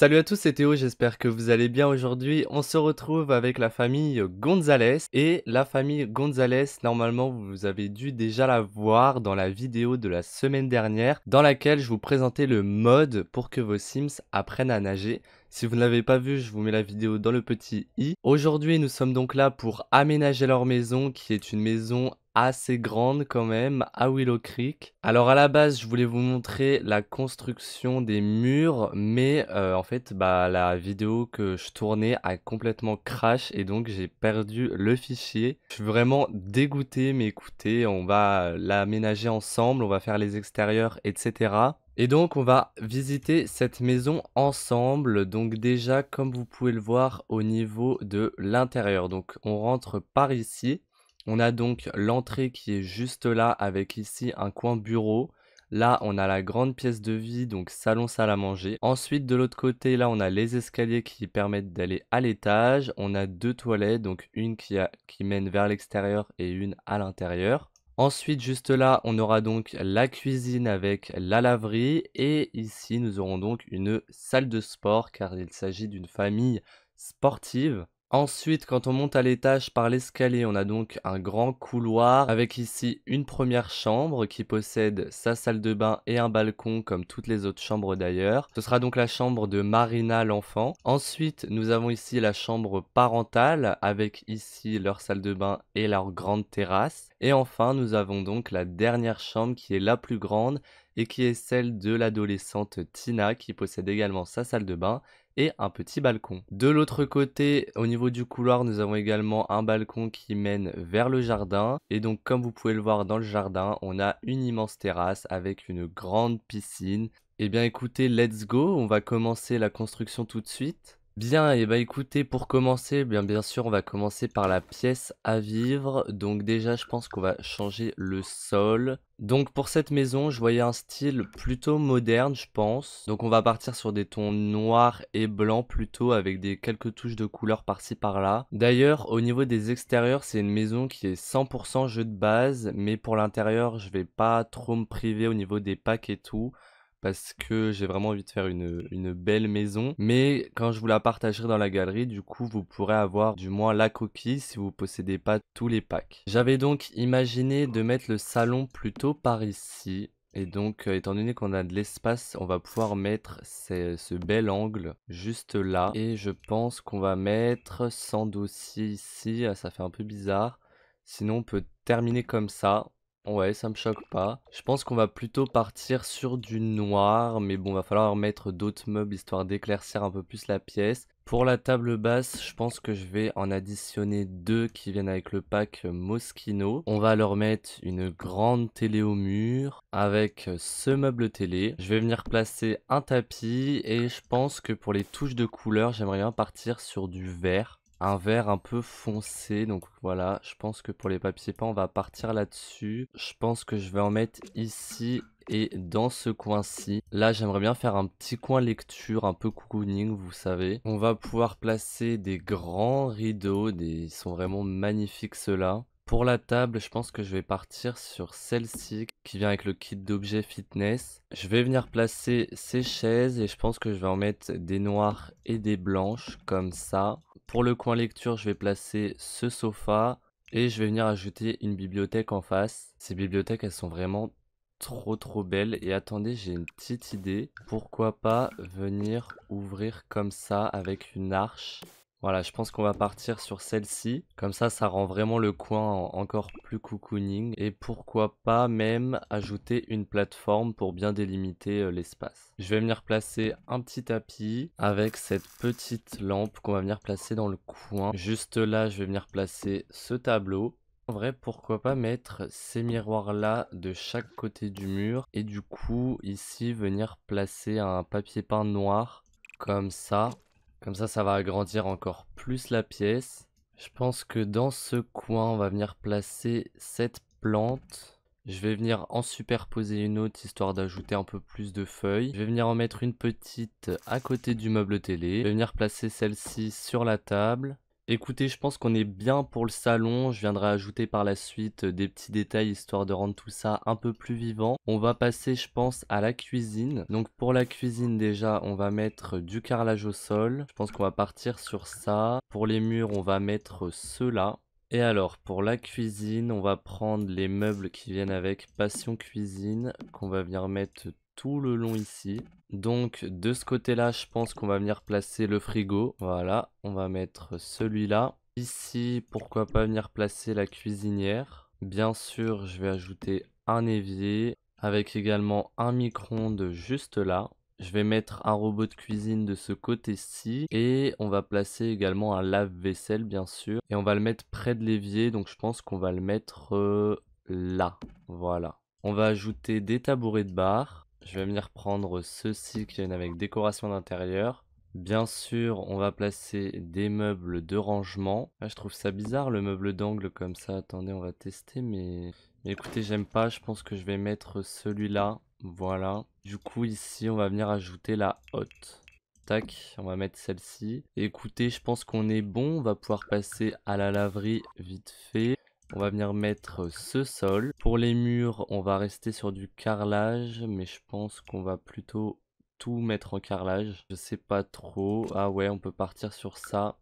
Salut à tous, c'est Théo, j'espère que vous allez bien aujourd'hui. On se retrouve avec la famille Gonzalez. Et la famille Gonzalez, normalement, vous avez dû déjà la voir dans la vidéo de la semaine dernière, dans laquelle je vous présentais le mode pour que vos Sims apprennent à nager. Si vous ne l'avez pas vu, je vous mets la vidéo dans le petit i. Aujourd'hui, nous sommes donc là pour aménager leur maison, qui est une maison assez grande quand même à Willow Creek. Alors à la base, je voulais vous montrer la construction des murs, mais euh, en fait, bah, la vidéo que je tournais a complètement crash et donc j'ai perdu le fichier. Je suis vraiment dégoûté, mais écoutez, on va l'aménager ensemble, on va faire les extérieurs, etc. Et donc on va visiter cette maison ensemble, donc déjà comme vous pouvez le voir au niveau de l'intérieur. Donc on rentre par ici on a donc l'entrée qui est juste là avec ici un coin bureau. Là, on a la grande pièce de vie, donc salon, salle à manger. Ensuite, de l'autre côté, là, on a les escaliers qui permettent d'aller à l'étage. On a deux toilettes, donc une qui, qui mène vers l'extérieur et une à l'intérieur. Ensuite, juste là, on aura donc la cuisine avec la laverie. Et ici, nous aurons donc une salle de sport, car il s'agit d'une famille sportive. Ensuite, quand on monte à l'étage par l'escalier, on a donc un grand couloir avec ici une première chambre qui possède sa salle de bain et un balcon comme toutes les autres chambres d'ailleurs. Ce sera donc la chambre de Marina l'enfant. Ensuite, nous avons ici la chambre parentale avec ici leur salle de bain et leur grande terrasse. Et enfin, nous avons donc la dernière chambre qui est la plus grande et qui est celle de l'adolescente Tina qui possède également sa salle de bain et un petit balcon. De l'autre côté, au niveau du couloir, nous avons également un balcon qui mène vers le jardin. Et donc, comme vous pouvez le voir dans le jardin, on a une immense terrasse avec une grande piscine. Et eh bien écoutez, let's go, on va commencer la construction tout de suite. Bien, et eh bah ben, écoutez, pour commencer, bien, bien sûr, on va commencer par la pièce à vivre. Donc déjà, je pense qu'on va changer le sol. Donc pour cette maison, je voyais un style plutôt moderne, je pense. Donc on va partir sur des tons noirs et blancs plutôt, avec des quelques touches de couleur par-ci par-là. D'ailleurs, au niveau des extérieurs, c'est une maison qui est 100% jeu de base, mais pour l'intérieur, je vais pas trop me priver au niveau des packs et tout parce que j'ai vraiment envie de faire une, belle maison. Mais quand je vous la partagerai dans la galerie, du coup, vous pourrez avoir du moins la coquille si vous ne possédez pas tous les packs. J'avais donc imaginé de mettre le salon plutôt par ici. Et donc, euh, étant donné qu'on a de l'espace, on va pouvoir mettre ce bel angle juste là. Et je pense qu'on va mettre sans dossier ici, ah, ça fait un peu bizarre. Sinon, on peut terminer comme ça. Ouais, ça me choque pas. Je pense qu'on va plutôt partir sur du noir, mais bon, va falloir mettre d'autres meubles histoire d'éclaircir un peu plus la pièce. Pour la table basse, je pense que je vais en additionner deux qui viennent avec le pack Moschino. On va leur mettre une grande télé au mur avec ce meuble télé. Je vais venir placer un tapis et je pense que pour les touches de couleur, j'aimerais bien partir sur du vert un vert un peu foncé. Donc voilà, je pense que pour les papiers peints, on va partir là-dessus. Je pense que je vais en mettre ici et dans ce coin-ci. Là, j'aimerais bien faire un petit coin lecture, un peu cocooning, vous savez. On va pouvoir placer des grands rideaux. Des... Ils sont vraiment magnifiques, ceux-là. Pour la table, je pense que je vais partir sur celle-ci qui vient avec le kit d'objets fitness. Je vais venir placer ces chaises et je pense que je vais en mettre des noires et des blanches comme ça. Pour le coin lecture, je vais placer ce sofa et je vais venir ajouter une bibliothèque en face. Ces bibliothèques, elles sont vraiment trop trop belles. Et attendez, j'ai une petite idée. Pourquoi pas venir ouvrir comme ça avec une arche voilà, je pense qu'on va partir sur celle-ci. Comme ça, ça rend vraiment le coin encore plus cocooning. Et pourquoi pas même ajouter une plateforme pour bien délimiter euh, l'espace. Je vais venir placer un petit tapis avec cette petite lampe qu'on va venir placer dans le coin. Juste là, je vais venir placer ce tableau. En vrai, pourquoi pas mettre ces miroirs-là de chaque côté du mur. Et du coup, ici, venir placer un papier peint noir comme ça comme ça, ça va agrandir encore plus la pièce. Je pense que dans ce coin, on va venir placer cette plante. Je vais venir en superposer une autre histoire d'ajouter un peu plus de feuilles. Je vais venir en mettre une petite à côté du meuble télé. Je vais venir placer celle-ci sur la table. Écoutez, je pense qu'on est bien pour le salon. Je viendrai ajouter par la suite euh, des petits détails histoire de rendre tout ça un peu plus vivant. On va passer, je pense, à la cuisine. Donc pour la cuisine, déjà, on va mettre du carrelage au sol. Je pense qu'on va partir sur ça. Pour les murs, on va mettre ceux-là. Et alors, pour la cuisine, on va prendre les meubles qui viennent avec Passion Cuisine, qu'on va venir mettre tout le long ici. Donc de ce côté-là, je pense qu'on va venir placer le frigo. Voilà, on va mettre celui-là. Ici, pourquoi pas venir placer la cuisinière. Bien sûr, je vais ajouter un évier avec également un micro-ondes juste là. Je vais mettre un robot de cuisine de ce côté-ci et on va placer également un lave-vaisselle bien sûr. Et on va le mettre près de l'évier, donc je pense qu'on va le mettre euh, là. Voilà. On va ajouter des tabourets de bar je vais venir prendre ceci qui vient avec décoration d'intérieur. Bien sûr, on va placer des meubles de rangement. Là, ah, je trouve ça bizarre le meuble d'angle comme ça. Attendez, on va tester, mais... mais écoutez, j'aime pas. Je pense que je vais mettre celui-là. Voilà. Du coup, ici, on va venir ajouter la hotte. Tac, on va mettre celle-ci. Écoutez, je pense qu'on est bon. On va pouvoir passer à la laverie vite fait. On va venir mettre ce sol. Pour les murs, on va rester sur du carrelage, mais je pense qu'on va plutôt tout mettre en carrelage. Je sais pas trop. Ah ouais, on peut partir sur ça.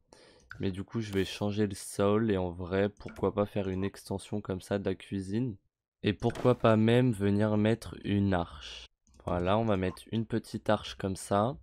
Mais du coup, je vais changer le sol et en vrai, pourquoi pas faire une extension comme ça de la cuisine. Et pourquoi pas même venir mettre une arche. Voilà, on va mettre une petite arche comme ça.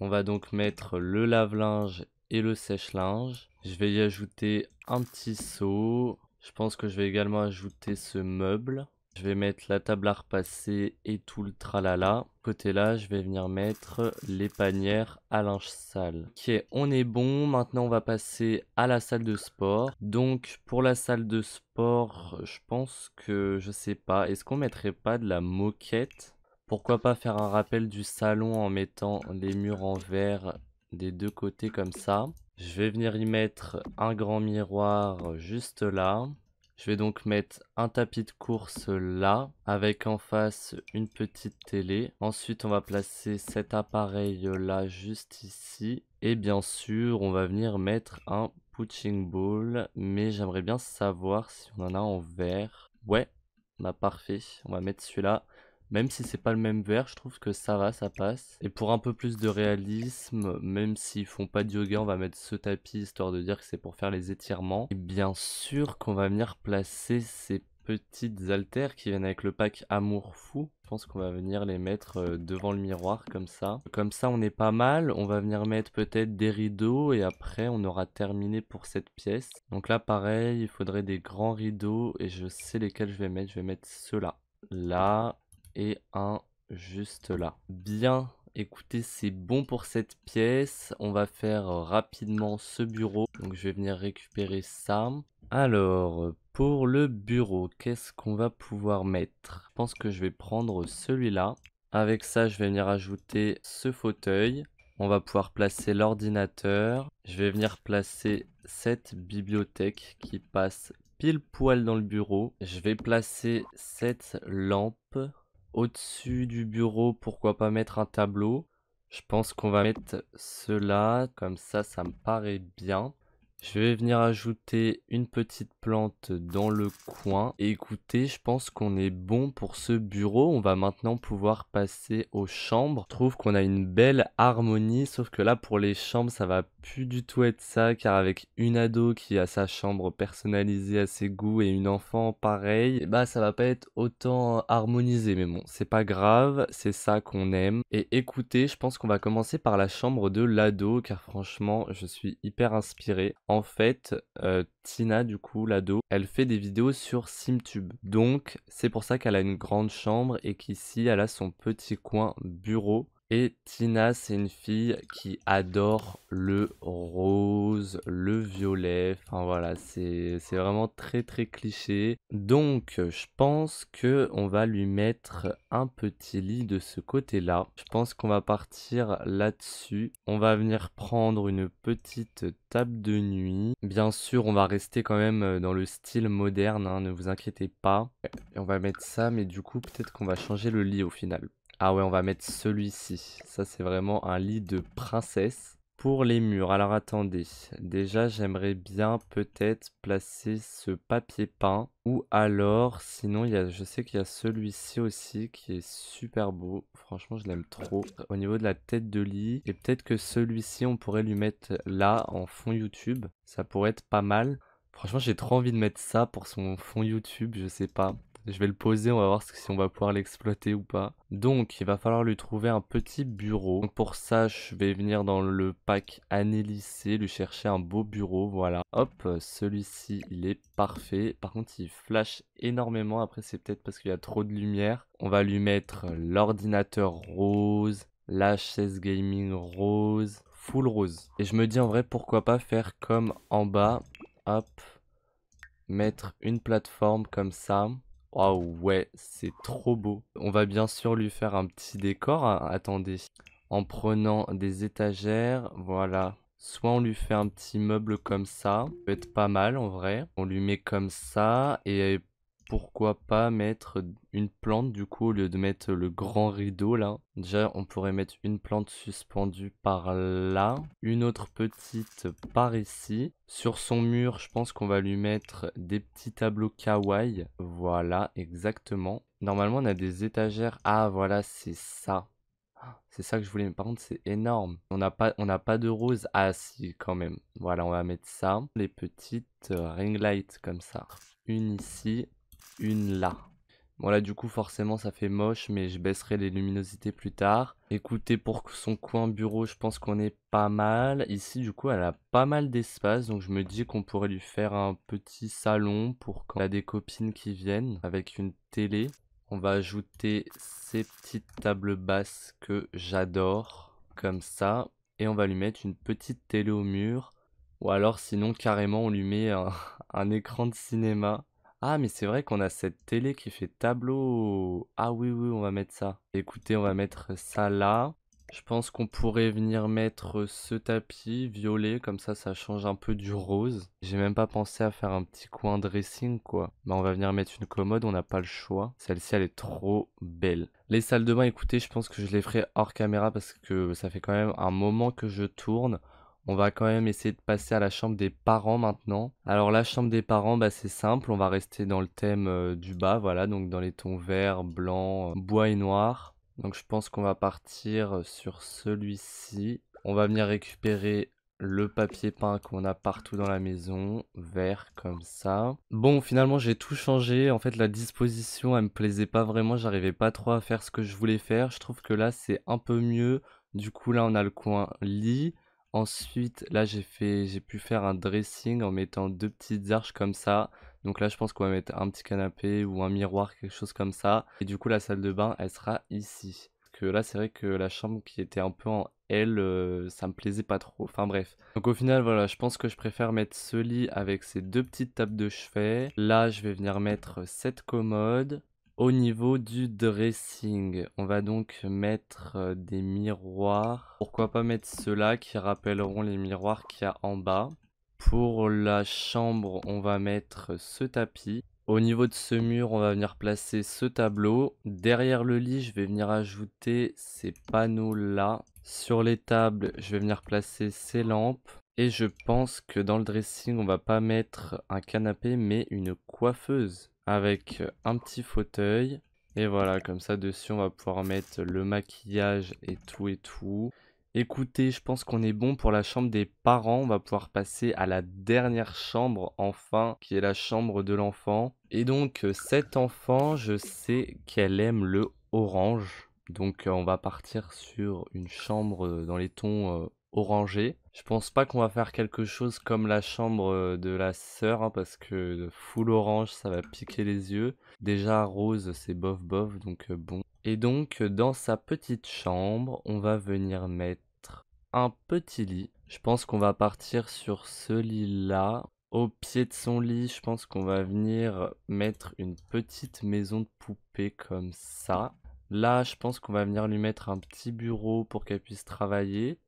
On va donc mettre le lave-linge et le sèche-linge. Je vais y ajouter un petit seau. Je pense que je vais également ajouter ce meuble. Je vais mettre la table à repasser et tout le tralala. Côté là, je vais venir mettre les panières à linge sale. Ok, on est bon. Maintenant, on va passer à la salle de sport. Donc, pour la salle de sport, je pense que, je sais pas, est-ce qu'on mettrait pas de la moquette Pourquoi pas faire un rappel du salon en mettant les murs en verre des deux côtés comme ça je vais venir y mettre un grand miroir juste là. Je vais donc mettre un tapis de course là, avec en face une petite télé. Ensuite, on va placer cet appareil là juste ici. Et bien sûr, on va venir mettre un pooching ball, mais j'aimerais bien savoir si on en a en vert. Ouais, bah parfait. On va mettre celui-là. Même si c'est pas le même verre, je trouve que ça va, ça passe. Et pour un peu plus de réalisme, même s'ils font pas de yoga, on va mettre ce tapis histoire de dire que c'est pour faire les étirements. Et bien sûr qu'on va venir placer ces petites haltères qui viennent avec le pack Amour Fou. Je pense qu'on va venir les mettre euh, devant le miroir comme ça. Comme ça on est pas mal, on va venir mettre peut-être des rideaux et après on aura terminé pour cette pièce. Donc là pareil, il faudrait des grands rideaux et je sais lesquels je vais mettre, je vais mettre ceux-là. Là, et un juste là. Bien, écoutez, c'est bon pour cette pièce. On va faire euh, rapidement ce bureau. Donc je vais venir récupérer ça. Alors, pour le bureau, qu'est-ce qu'on va pouvoir mettre Je pense que je vais prendre celui-là. Avec ça, je vais venir ajouter ce fauteuil. On va pouvoir placer l'ordinateur. Je vais venir placer cette bibliothèque qui passe pile poil dans le bureau. Je vais placer cette lampe. Au-dessus du bureau, pourquoi pas mettre un tableau Je pense qu'on va mettre cela, comme ça, ça me paraît bien. Je vais venir ajouter une petite plante dans le coin. écoutez, je pense qu'on est bon pour ce bureau. On va maintenant pouvoir passer aux chambres. Je trouve qu'on a une belle harmonie, sauf que là, pour les chambres, ça va plus du tout être ça, car avec une ado qui a sa chambre personnalisée à ses goûts et une enfant pareil, bah ça va pas être autant harmonisé. Mais bon, c'est pas grave, c'est ça qu'on aime. Et écoutez, je pense qu'on va commencer par la chambre de l'ado, car franchement, je suis hyper inspiré. En fait, euh, Tina, du coup, l'ado, elle fait des vidéos sur SimTube. Donc, c'est pour ça qu'elle a une grande chambre et qu'ici, elle a son petit coin bureau et Tina, c'est une fille qui adore le rose, le violet. Enfin voilà, c'est vraiment très très cliché. Donc, je pense que on va lui mettre un petit lit de ce côté-là. Je pense qu'on va partir là-dessus. On va venir prendre une petite table de nuit. Bien sûr, on va rester quand même dans le style moderne. Hein, ne vous inquiétez pas. Et on va mettre ça, mais du coup, peut-être qu'on va changer le lit au final. Ah ouais, on va mettre celui-ci. Ça, c'est vraiment un lit de princesse. Pour les murs, alors attendez. Déjà, j'aimerais bien peut-être placer ce papier peint. Ou alors, sinon, il je sais qu'il y a celui-ci aussi qui est super beau. Franchement, je l'aime trop. Au niveau de la tête de lit. Et peut-être que celui-ci, on pourrait lui mettre là, en fond YouTube. Ça pourrait être pas mal. Franchement, j'ai trop envie de mettre ça pour son fond YouTube, je sais pas. Je vais le poser, on va voir si on va pouvoir l'exploiter ou pas. Donc, il va falloir lui trouver un petit bureau. pour ça, je vais venir dans le pack année lui chercher un beau bureau, voilà. Hop, celui-ci, il est parfait. Par contre, il flash énormément. Après, c'est peut-être parce qu'il y a trop de lumière. On va lui mettre l'ordinateur rose, la chaise gaming rose, full rose. Et je me dis en vrai, pourquoi pas faire comme en bas. Hop, mettre une plateforme comme ça. Oh ouais, c'est trop beau. On va bien sûr lui faire un petit décor. Hein. Attendez. En prenant des étagères, voilà. Soit on lui fait un petit meuble comme ça, ça peut être pas mal en vrai. On lui met comme ça et pourquoi pas mettre une plante du coup au lieu de mettre le grand rideau là. Déjà on pourrait mettre une plante suspendue par là, une autre petite par ici. Sur son mur je pense qu'on va lui mettre des petits tableaux kawaii. Voilà exactement. Normalement on a des étagères. Ah voilà c'est ça. Ah, c'est ça que je voulais, me par contre c'est énorme. On n'a pas, pas de rose. Ah si, quand même. Voilà, on va mettre ça. Les petites euh, ring lights comme ça. Une ici, une là. Bon là du coup forcément ça fait moche mais je baisserai les luminosités plus tard. Écoutez pour son coin bureau je pense qu'on est pas mal. Ici du coup elle a pas mal d'espace donc je me dis qu'on pourrait lui faire un petit salon pour quand elle a des copines qui viennent avec une télé. On va ajouter ces petites tables basses que j'adore comme ça et on va lui mettre une petite télé au mur. Ou alors sinon carrément on lui met un écran de cinéma ah, mais c'est vrai qu'on a cette télé qui fait tableau. Ah oui, oui, on va mettre ça. Écoutez, on va mettre ça là. Je pense qu'on pourrait venir mettre ce tapis violet, comme ça, ça change un peu du rose. J'ai même pas pensé à faire un petit coin dressing, quoi. Bah, on va venir mettre une commode, on n'a pas le choix. Celle-ci, elle est trop belle. Les salles de bain, écoutez, je pense que je les ferai hors caméra parce que ça fait quand même un moment que je tourne. On va quand même essayer de passer à la chambre des parents maintenant. Alors la chambre des parents, bah, c'est simple, on va rester dans le thème euh, du bas, voilà, donc dans les tons vert, blanc, euh, bois et noir. Donc je pense qu'on va partir euh, sur celui-ci. On va venir récupérer le papier peint qu'on a partout dans la maison, vert comme ça. Bon, finalement, j'ai tout changé. En fait, la disposition, elle me plaisait pas vraiment. J'arrivais pas trop à faire ce que je voulais faire. Je trouve que là, c'est un peu mieux. Du coup, là, on a le coin lit. Ensuite, là, j'ai fait, j'ai pu faire un dressing en mettant deux petites arches comme ça. Donc là, je pense qu'on va mettre un petit canapé ou un miroir, quelque chose comme ça. Et du coup, la salle de bain, elle sera ici. Parce que là, c'est vrai que la chambre qui était un peu en L, euh, ça me plaisait pas trop. Enfin bref. Donc au final, voilà, je pense que je préfère mettre ce lit avec ces deux petites tables de chevet. Là, je vais venir mettre cette commode au niveau du dressing, on va donc mettre euh, des miroirs. Pourquoi pas mettre ceux-là qui rappelleront les miroirs qu'il y a en bas. Pour la chambre, on va mettre ce tapis. Au niveau de ce mur, on va venir placer ce tableau. Derrière le lit, je vais venir ajouter ces panneaux-là. Sur les tables, je vais venir placer ces lampes. Et je pense que dans le dressing, on va pas mettre un canapé, mais une coiffeuse avec un petit fauteuil. Et voilà, comme ça dessus on va pouvoir mettre le maquillage et tout et tout. Écoutez, je pense qu'on est bon pour la chambre des parents. On va pouvoir passer à la dernière chambre, enfin, qui est la chambre de l'enfant. Et donc, euh, cet enfant, je sais qu'elle aime le orange. Donc, euh, on va partir sur une chambre euh, dans les tons orangés. Je pense pas qu'on va faire quelque chose comme la chambre euh, de la sœur, hein, parce que full orange, ça va piquer les yeux. Déjà rose, c'est bof bof, donc euh, bon. Et donc, dans sa petite chambre, on va venir mettre un petit lit. Je pense qu'on va partir sur ce lit-là. Au pied de son lit, je pense qu'on va venir mettre une petite maison de poupée comme ça. Là, je pense qu'on va venir lui mettre un petit bureau pour qu'elle puisse travailler.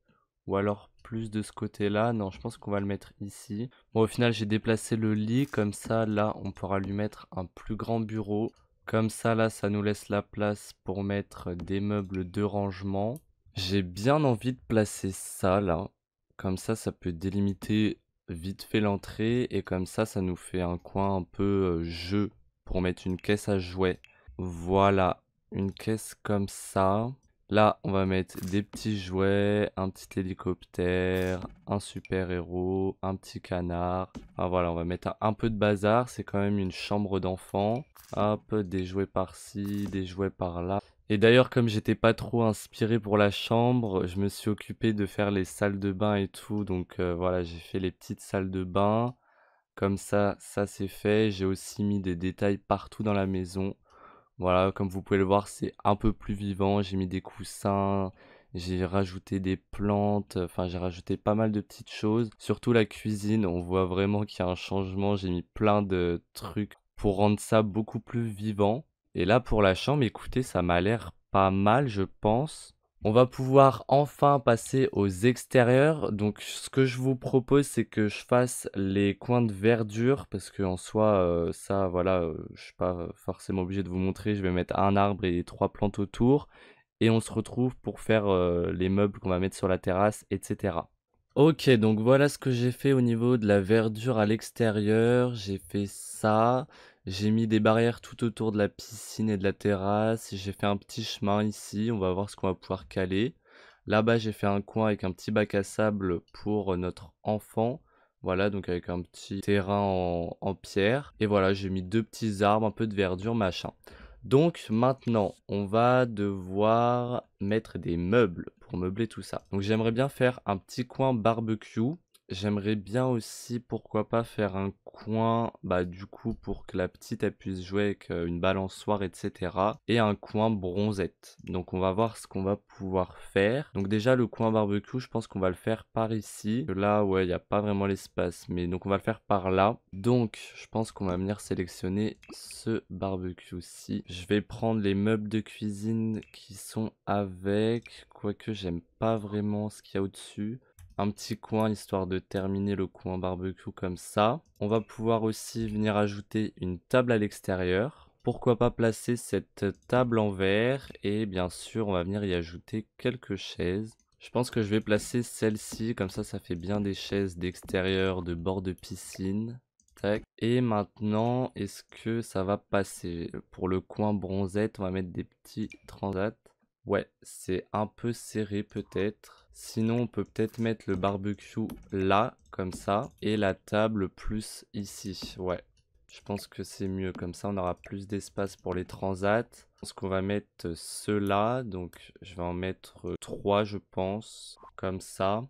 Ou alors plus de ce côté-là. Non, je pense qu'on va le mettre ici. Bon, au final, j'ai déplacé le lit. Comme ça, là, on pourra lui mettre un plus grand bureau. Comme ça, là, ça nous laisse la place pour mettre des meubles de rangement. J'ai bien envie de placer ça, là. Comme ça, ça peut délimiter vite fait l'entrée. Et comme ça, ça nous fait un coin un peu euh, jeu pour mettre une caisse à jouets. Voilà, une caisse comme ça. Là, on va mettre des petits jouets, un petit hélicoptère, un super-héros, un petit canard. Ah, voilà, on va mettre un, peu de bazar. C'est quand même une chambre d'enfant. Hop, des jouets par-ci, des jouets par-là. Et d'ailleurs, comme j'étais pas trop inspiré pour la chambre, je me suis occupé de faire les salles de bain et tout. Donc euh, voilà, j'ai fait les petites salles de bain. Comme ça, ça c'est fait. J'ai aussi mis des détails partout dans la maison. Voilà, comme vous pouvez le voir, c'est un peu plus vivant. J'ai mis des coussins, j'ai rajouté des plantes, enfin j'ai rajouté pas mal de petites choses. Surtout la cuisine, on voit vraiment qu'il y a un changement. J'ai mis plein de trucs pour rendre ça beaucoup plus vivant. Et là pour la chambre, écoutez, ça m'a l'air pas mal, je pense. On va pouvoir enfin passer aux extérieurs. Donc ce que je vous propose c'est que je fasse les coins de verdure parce que en soi euh, ça voilà je euh, je suis pas forcément obligé de vous montrer. Je vais mettre un arbre et trois plantes autour et on se retrouve pour faire euh, les meubles qu'on va mettre sur la terrasse etc. Ok donc voilà ce que j'ai fait au niveau de la verdure à l'extérieur. J'ai fait ça. J'ai mis des barrières tout autour de la piscine et de la terrasse. J'ai fait un petit chemin ici. On va voir ce qu'on va pouvoir caler. Là-bas, j'ai fait un coin avec un petit bac à sable pour notre enfant. Voilà, donc avec un petit terrain en, pierre. Et voilà, j'ai mis deux petits arbres, un peu de verdure, machin. Donc maintenant, on va devoir mettre des meubles pour meubler tout ça. Donc j'aimerais bien faire un petit coin barbecue J'aimerais bien aussi, pourquoi pas, faire un coin, bah du coup, pour que la petite, elle puisse jouer avec une balançoire, etc. Et un coin bronzette. Donc on va voir ce qu'on va pouvoir faire. Donc déjà, le coin barbecue, je pense qu'on va le faire par ici. Là, ouais, il n'y a pas vraiment l'espace. Mais donc on va le faire par là. Donc, je pense qu'on va venir sélectionner ce barbecue-ci. Je vais prendre les meubles de cuisine qui sont avec. Quoique, j'aime pas vraiment ce qu'il y a au-dessus un petit coin histoire de terminer le coin barbecue comme ça. On va pouvoir aussi venir ajouter une table à l'extérieur. Pourquoi pas placer cette table en verre et bien sûr on va venir y ajouter quelques chaises. Je pense que je vais placer celle-ci, comme ça ça fait bien des chaises d'extérieur, de bord de piscine. Et maintenant, est-ce que ça va passer Pour le coin bronzette, on va mettre des petits transats. Ouais, c'est un peu serré peut-être. Sinon, on peut peut-être mettre le barbecue là, comme ça, et la table plus ici. Ouais, je pense que c'est mieux. Comme ça, on aura plus d'espace pour les transats. Je pense qu'on va mettre ceux-là. Donc, je vais en mettre trois, je pense, comme ça.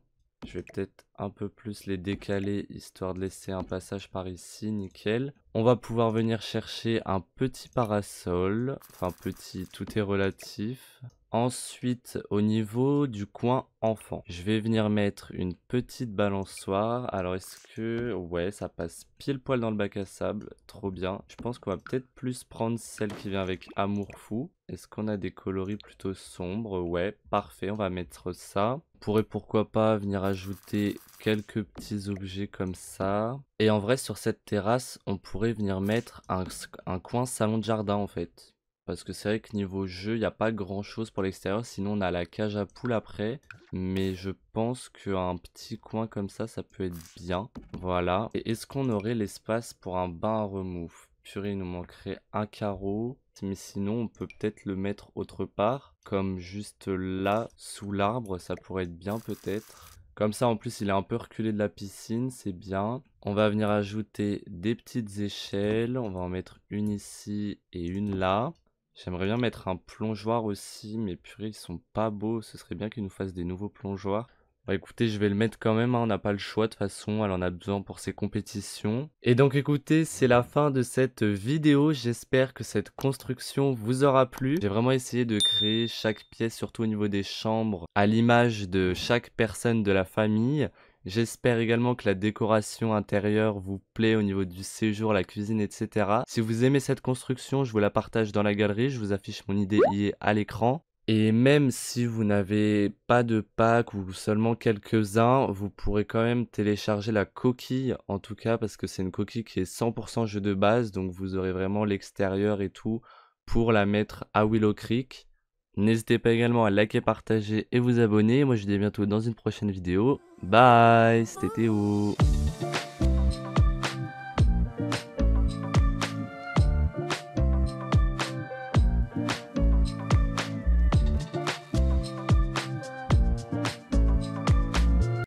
Je vais peut-être un peu plus les décaler, histoire de laisser un passage par ici, nickel. On va pouvoir venir chercher un petit parasol. Enfin, petit, tout est relatif. Ensuite, au niveau du coin enfant, je vais venir mettre une petite balançoire. Alors, est-ce que... Ouais, ça passe pile poil dans le bac à sable. Trop bien. Je pense qu'on va peut-être plus prendre celle qui vient avec Amour Fou. Est-ce qu'on a des coloris plutôt sombres Ouais, parfait, on va mettre ça. On pourrait pourquoi pas venir ajouter quelques petits objets comme ça. Et en vrai, sur cette terrasse, on pourrait venir mettre un, un coin salon de jardin en fait parce que c'est vrai que niveau jeu, il n'y a pas grand chose pour l'extérieur. Sinon, on a la cage à poules après. Mais je pense qu'un petit coin comme ça, ça peut être bien. Voilà. Et est-ce qu'on aurait l'espace pour un bain à remous Purée, il nous manquerait un carreau. Mais sinon, on peut peut-être le mettre autre part. Comme juste là, sous l'arbre. Ça pourrait être bien peut-être. Comme ça, en plus, il est un peu reculé de la piscine. C'est bien. On va venir ajouter des petites échelles. On va en mettre une ici et une là. J'aimerais bien mettre un plongeoir aussi, mais purée, ils sont pas beaux. Ce serait bien qu'ils nous fassent des nouveaux plongeoirs. Bah écoutez, je vais le mettre quand même, hein. on n'a pas le choix de toute façon, elle en a besoin pour ses compétitions. Et donc écoutez, c'est la fin de cette vidéo, j'espère que cette construction vous aura plu. J'ai vraiment essayé de créer chaque pièce, surtout au niveau des chambres, à l'image de chaque personne de la famille. J'espère également que la décoration intérieure vous plaît au niveau du séjour, la cuisine, etc. Si vous aimez cette construction, je vous la partage dans la galerie, je vous affiche mon idée à l'écran. Et même si vous n'avez pas de pack ou seulement quelques-uns, vous pourrez quand même télécharger la coquille, en tout cas parce que c'est une coquille qui est 100% jeu de base, donc vous aurez vraiment l'extérieur et tout pour la mettre à Willow Creek. N'hésitez pas également à liker, partager et vous abonner. Moi je vous dis à bientôt dans une prochaine vidéo. Bye, c'était Théo.